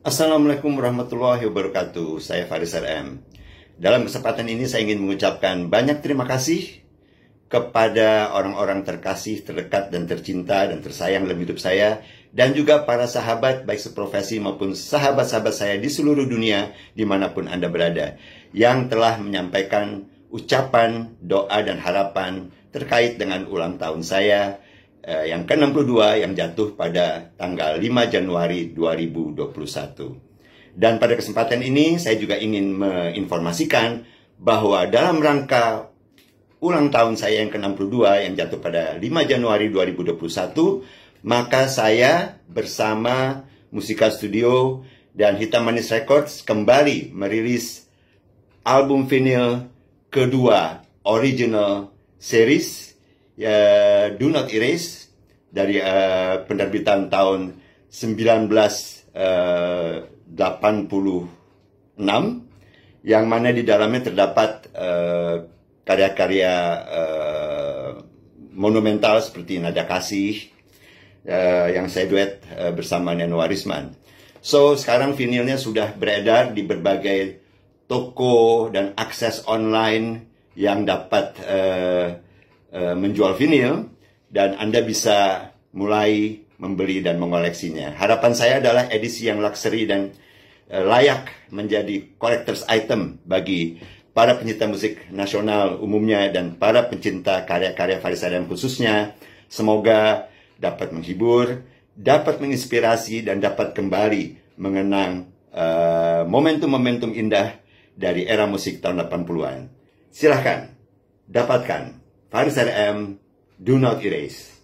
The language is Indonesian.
Assalamualaikum warahmatullahi wabarakatuh. Saya Faris RM. Dalam kesempatan ini saya ingin mengucapkan banyak terima kasih kepada orang-orang terkasih, terdekat, dan tercinta, dan tersayang dalam hidup saya, dan juga para sahabat, baik seprofesi maupun sahabat-sahabat saya di seluruh dunia, dimanapun Anda berada, yang telah menyampaikan ucapan, doa, dan harapan terkait dengan ulang tahun saya, eh, yang ke-62 yang jatuh pada tanggal 5 Januari 2021. Dan pada kesempatan ini saya juga ingin menginformasikan bahwa dalam rangka ulang tahun saya yang ke-62 yang jatuh pada 5 Januari 2021, maka saya bersama Musika Studio dan Hitam Manis Records kembali merilis album vinyl kedua original series Ya, do Not Erase dari uh, penerbitan tahun 1986 eh, yang mana di dalamnya terdapat eh, karya-karya uh, uh, monumental seperti Nada Kasih uh, yang saya duet uh, bersama Neno Warisman. So sekarang vinilnya sudah beredar di berbagai toko dan akses online yang dapat uh, Eh, menjual vinil dan Anda bisa mulai membeli dan mengoleksinya. Harapan saya adalah edisi yang luxury dan eh, layak menjadi collector's item bagi para pencinta musik nasional umumnya dan para pencinta karya-karya Faris dan khususnya. Semoga dapat menghibur, dapat menginspirasi, dan dapat kembali mengenang eh, momentum-momentum uh, indah dari era musik tahun 80-an. Silahkan, dapatkan seven M do not erase.